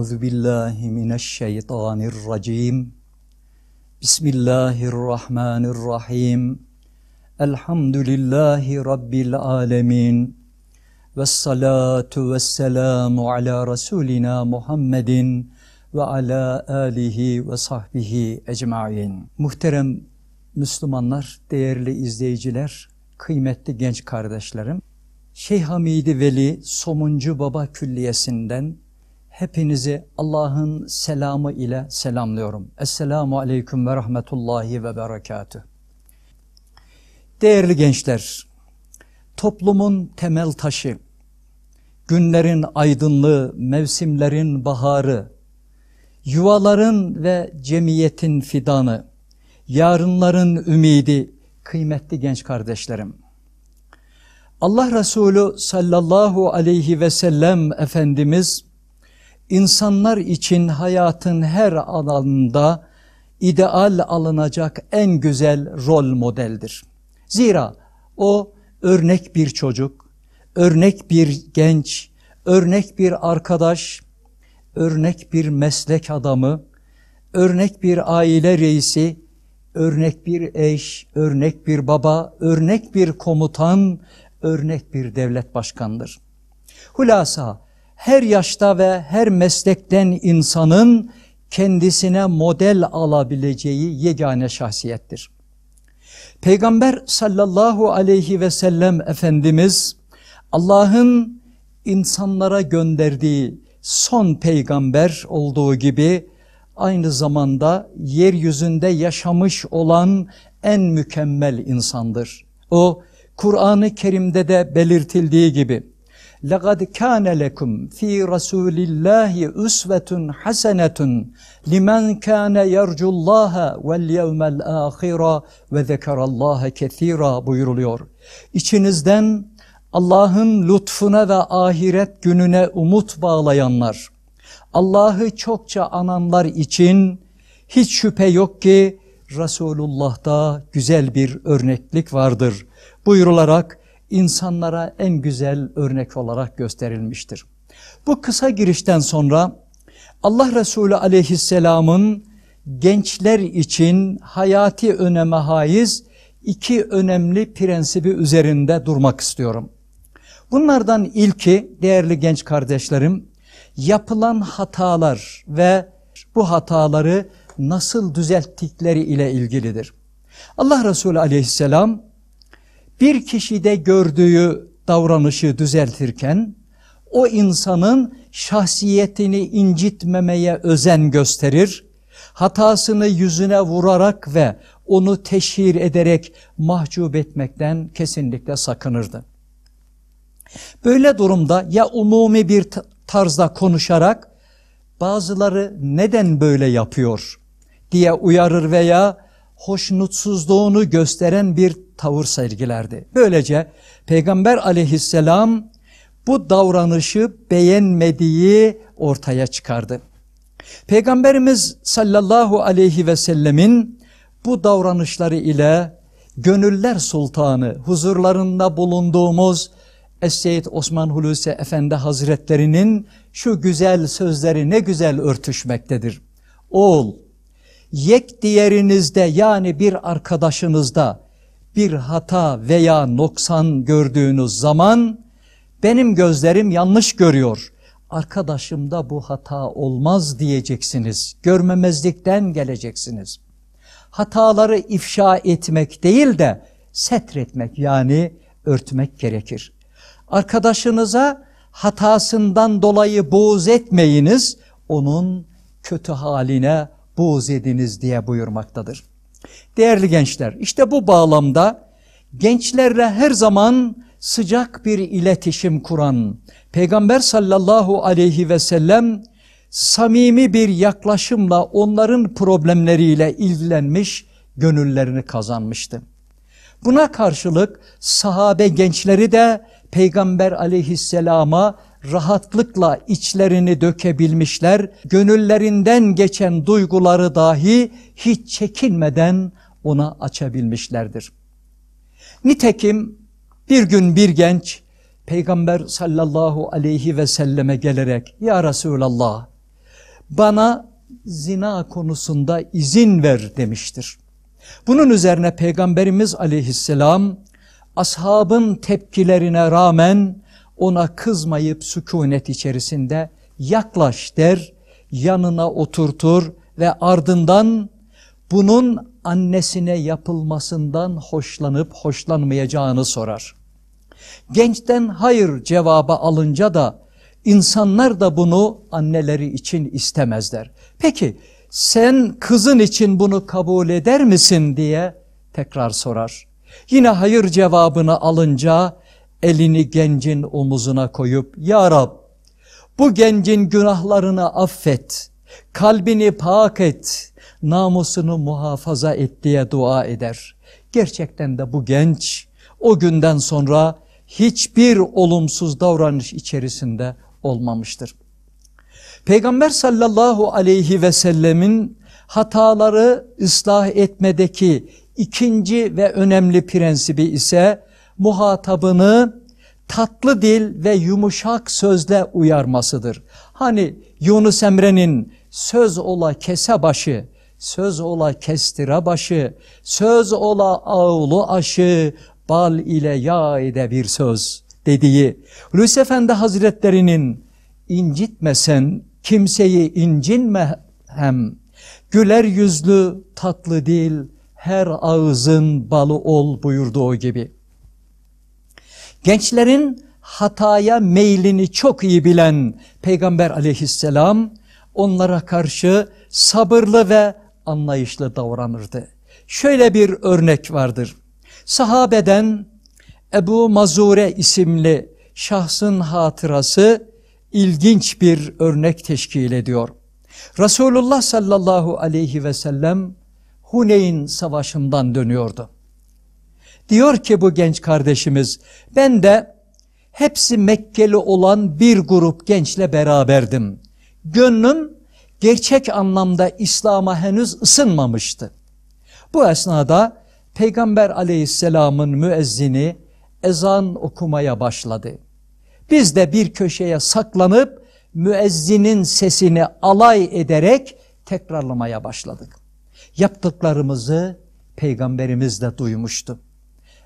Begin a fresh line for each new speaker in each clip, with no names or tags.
أعوذ بالله من الشيطان الرجيم بسم الله الرحمن الرحيم الحمد لله رب العالمين والصلاة والسلام على رسولنا محمد وعلى آله وصحبه أجمعين Muhterem Müslümanlar, değerli izleyiciler, kıymetli genç kardeşlerim, Şeyh Hamidi Veli Somuncu Baba Külliyesi'nden Hepinizi Allah'ın selamı ile selamlıyorum. Esselamu Aleyküm ve Rahmetullahi ve Berekatü. Değerli gençler, toplumun temel taşı, günlerin aydınlığı, mevsimlerin baharı, yuvaların ve cemiyetin fidanı, yarınların ümidi, kıymetli genç kardeşlerim. Allah Resulü sallallahu aleyhi ve sellem Efendimiz insanlar için hayatın her alanında ideal alınacak en güzel rol modeldir. Zira o örnek bir çocuk, örnek bir genç, örnek bir arkadaş, örnek bir meslek adamı, örnek bir aile reisi, örnek bir eş, örnek bir baba, örnek bir komutan, örnek bir devlet başkanıdır. Hulasa her yaşta ve her meslekten insanın kendisine model alabileceği yegane şahsiyettir. Peygamber sallallahu aleyhi ve sellem Efendimiz Allah'ın insanlara gönderdiği son peygamber olduğu gibi aynı zamanda yeryüzünde yaşamış olan en mükemmel insandır. O Kur'an-ı Kerim'de de belirtildiği gibi لَقَدْ كَانَ لَكُمْ ف۪ي رَسُولِ اللّٰهِ اُسْوَةٌ حَسَنَةٌ لِمَنْ كَانَ يَرْجُ اللّٰهَ وَالْيَوْمَ الْآخِرَ وَذَكَرَ اللّٰهَ كَث۪يرًا buyuruluyor. İçinizden Allah'ın lütfuna ve ahiret gününe umut bağlayanlar, Allah'ı çokça ananlar için hiç şüphe yok ki Resulullah'ta güzel bir örneklik vardır. Buyurularak insanlara en güzel örnek olarak gösterilmiştir. Bu kısa girişten sonra Allah Resulü aleyhisselamın gençler için hayati öneme haiz iki önemli prensibi üzerinde durmak istiyorum. Bunlardan ilki değerli genç kardeşlerim yapılan hatalar ve bu hataları nasıl düzelttikleri ile ilgilidir. Allah Resulü aleyhisselam bir kişide gördüğü davranışı düzeltirken o insanın şahsiyetini incitmemeye özen gösterir, hatasını yüzüne vurarak ve onu teşhir ederek mahcup etmekten kesinlikle sakınırdı. Böyle durumda ya umumi bir tarzda konuşarak bazıları neden böyle yapıyor diye uyarır veya hoşnutsuzluğunu gösteren bir tavır sergilerdi. Böylece Peygamber aleyhisselam bu davranışı beğenmediği ortaya çıkardı. Peygamberimiz sallallahu aleyhi ve sellemin bu davranışları ile gönüller sultanı huzurlarında bulunduğumuz Es-Seyyid Osman Hulusi Efendi Hazretlerinin şu güzel sözleri ne güzel örtüşmektedir. Oğul yek diğerinizde yani bir arkadaşınızda bir hata veya noksan gördüğünüz zaman benim gözlerim yanlış görüyor. Arkadaşımda bu hata olmaz diyeceksiniz. Görmemezlikten geleceksiniz. Hataları ifşa etmek değil de setretmek yani örtmek gerekir. Arkadaşınıza hatasından dolayı boğuz etmeyiniz. Onun kötü haline buğz ediniz diye buyurmaktadır. Değerli gençler işte bu bağlamda gençlerle her zaman sıcak bir iletişim kuran Peygamber sallallahu aleyhi ve sellem samimi bir yaklaşımla onların problemleriyle ilgilenmiş, gönüllerini kazanmıştı. Buna karşılık sahabe gençleri de Peygamber aleyhisselama rahatlıkla içlerini dökebilmişler, gönüllerinden geçen duyguları dahi hiç çekinmeden ona açabilmişlerdir. Nitekim bir gün bir genç Peygamber sallallahu aleyhi ve selleme gelerek Ya Resulallah bana zina konusunda izin ver demiştir. Bunun üzerine Peygamberimiz aleyhisselam ashabın tepkilerine rağmen ona kızmayıp sükunet içerisinde yaklaş der, yanına oturtur ve ardından bunun annesine yapılmasından hoşlanıp hoşlanmayacağını sorar. Gençten hayır cevabı alınca da insanlar da bunu anneleri için istemezler. Peki sen kızın için bunu kabul eder misin diye tekrar sorar. Yine hayır cevabını alınca elini gencin omuzuna koyup Ya Rab bu gencin günahlarını affet, kalbini pak et, namusunu muhafaza et diye dua eder. Gerçekten de bu genç o günden sonra hiçbir olumsuz davranış içerisinde olmamıştır. Peygamber sallallahu aleyhi ve sellemin hataları ıslah etmedeki ikinci ve önemli prensibi ise muhatabını tatlı dil ve yumuşak sözle uyarmasıdır. Hani Yunus Emre'nin söz ola kese başı, söz ola kestire başı, söz ola ağulu aşı, bal ile yağ ide bir söz dediği Hulusi Efendi Hazretlerinin incitmesen kimseyi incinme hem güler yüzlü tatlı dil her ağızın balı ol buyurduğu gibi. Gençlerin hataya meylini çok iyi bilen Peygamber aleyhisselam onlara karşı sabırlı ve anlayışlı davranırdı. Şöyle bir örnek vardır. Sahabeden Ebu Mazure isimli şahsın hatırası ilginç bir örnek teşkil ediyor. Resulullah sallallahu aleyhi ve sellem Huneyn savaşından dönüyordu. Diyor ki bu genç kardeşimiz ben de hepsi Mekkeli olan bir grup gençle beraberdim. Gönlüm gerçek anlamda İslam'a henüz ısınmamıştı. Bu esnada Peygamber aleyhisselamın müezzini ezan okumaya başladı. Biz de bir köşeye saklanıp müezzinin sesini alay ederek tekrarlamaya başladık. Yaptıklarımızı peygamberimiz de duymuştu.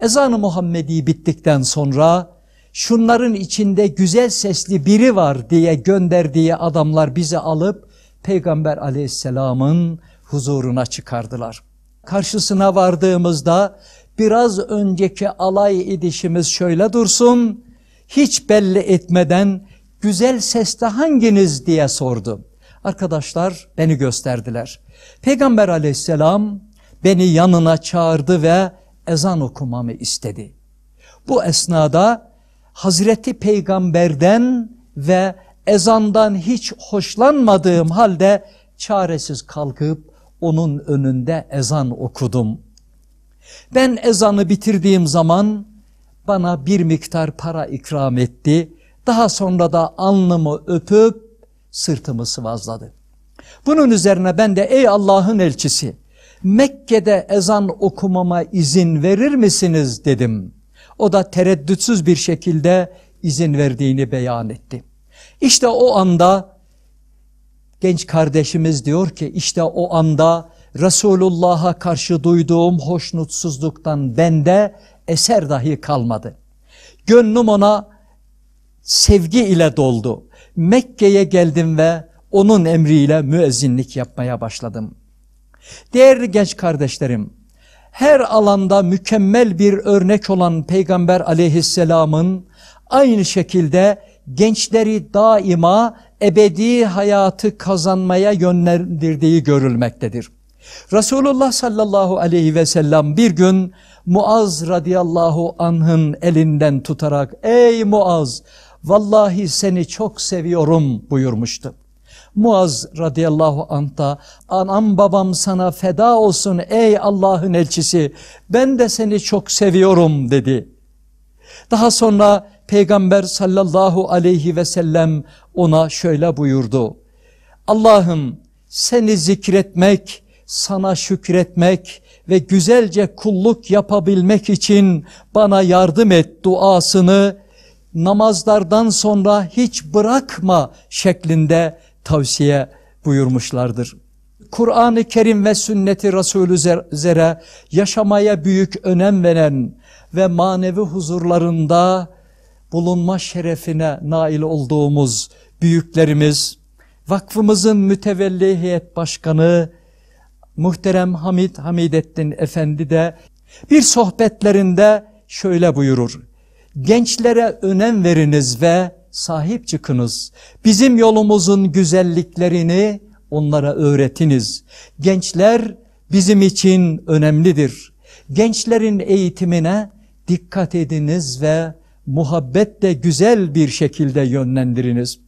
Ezan-ı Muhammedi bittikten sonra şunların içinde güzel sesli biri var diye gönderdiği adamlar bizi alıp Peygamber aleyhisselamın huzuruna çıkardılar. Karşısına vardığımızda biraz önceki alay edişimiz şöyle dursun, hiç belli etmeden güzel seste hanginiz diye sordu. Arkadaşlar beni gösterdiler. Peygamber aleyhisselam beni yanına çağırdı ve ezan okumamı istedi. Bu esnada Hazreti Peygamber'den ve ezandan hiç hoşlanmadığım halde çaresiz kalkıp onun önünde ezan okudum. Ben ezanı bitirdiğim zaman bana bir miktar para ikram etti. Daha sonra da alnımı öpüp sırtımı sıvazladı. Bunun üzerine ben de ey Allah'ın elçisi Mekke'de ezan okumama izin verir misiniz dedim. O da tereddütsüz bir şekilde izin verdiğini beyan etti. İşte o anda genç kardeşimiz diyor ki işte o anda Resulullah'a karşı duyduğum hoşnutsuzluktan bende eser dahi kalmadı. Gönlüm ona sevgi ile doldu. Mekke'ye geldim ve onun emriyle müezzinlik yapmaya başladım. Değerli genç kardeşlerim, her alanda mükemmel bir örnek olan Peygamber aleyhisselamın aynı şekilde gençleri daima ebedi hayatı kazanmaya yönlendirdiği görülmektedir. Resulullah sallallahu aleyhi ve sellem bir gün Muaz radıyallahu anh'ın elinden tutarak ''Ey Muaz vallahi seni çok seviyorum.'' buyurmuştu. Muaz radıyallahu anta, anam babam sana feda olsun ey Allah'ın elçisi ben de seni çok seviyorum dedi. Daha sonra Peygamber sallallahu aleyhi ve sellem ona şöyle buyurdu. Allah'ım seni zikretmek, sana şükretmek ve güzelce kulluk yapabilmek için bana yardım et duasını namazlardan sonra hiç bırakma şeklinde tavsiye buyurmuşlardır. Kur'an-ı Kerim ve sünneti Resulü Zere yaşamaya büyük önem veren ve manevi huzurlarında bulunma şerefine nail olduğumuz büyüklerimiz, vakfımızın mütevelli heyet başkanı muhterem Hamid Hamidettin Efendi de bir sohbetlerinde şöyle buyurur. Gençlere önem veriniz ve sahip çıkınız. Bizim yolumuzun güzelliklerini onlara öğretiniz. Gençler bizim için önemlidir. Gençlerin eğitimine dikkat ediniz ve muhabbetle güzel bir şekilde yönlendiriniz.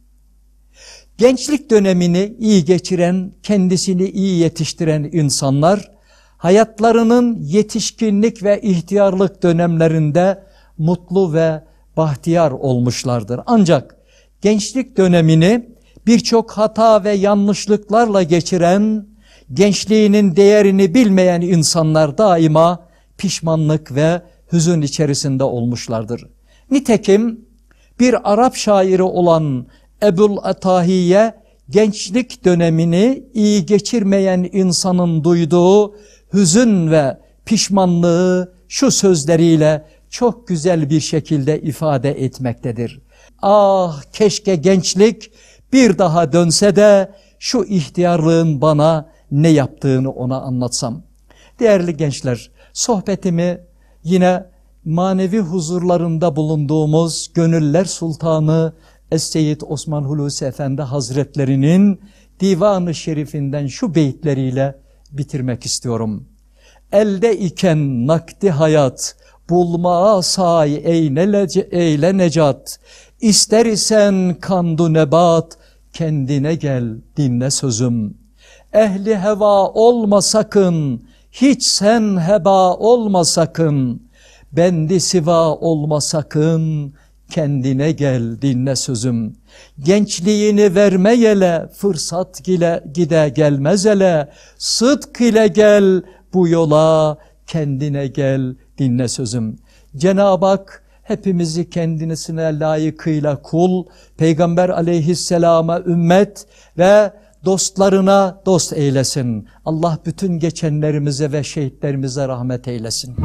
Gençlik dönemini iyi geçiren, kendisini iyi yetiştiren insanlar, hayatlarının yetişkinlik ve ihtiyarlık dönemlerinde mutlu ve bahtiyar olmuşlardır. Ancak gençlik dönemini birçok hata ve yanlışlıklarla geçiren, gençliğinin değerini bilmeyen insanlar daima pişmanlık ve hüzün içerisinde olmuşlardır. Nitekim bir Arap şairi olan Ebul Atahiye gençlik dönemini iyi geçirmeyen insanın duyduğu hüzün ve pişmanlığı şu sözleriyle çok güzel bir şekilde ifade etmektedir. Ah keşke gençlik bir daha dönse de şu ihtiyarlığın bana ne yaptığını ona anlatsam. Değerli gençler sohbetimi yine manevi huzurlarında bulunduğumuz Gönüller Sultanı Es-Seyyid Osman Hulusi Efendi Hazretlerinin Divanı Şerifinden şu beyitleriyle bitirmek istiyorum. Elde iken nakdi hayat, bulmaya say eyle, eyle necat. İster isen kandu nebat, kendine gel dinle sözüm. Ehli heva olma sakın, hiç sen heba olma sakın. Bendi siva olma sakın, kendine gel dinle sözüm. Gençliğini verme yele, fırsat gile, gide gelmez ele. Sıdk ile gel bu yola, kendine gel dinle sözüm. Cenab-ı Hak hepimizi kendisine layıkıyla kul, Peygamber aleyhisselama ümmet ve dostlarına dost eylesin. Allah bütün geçenlerimize ve şehitlerimize rahmet eylesin.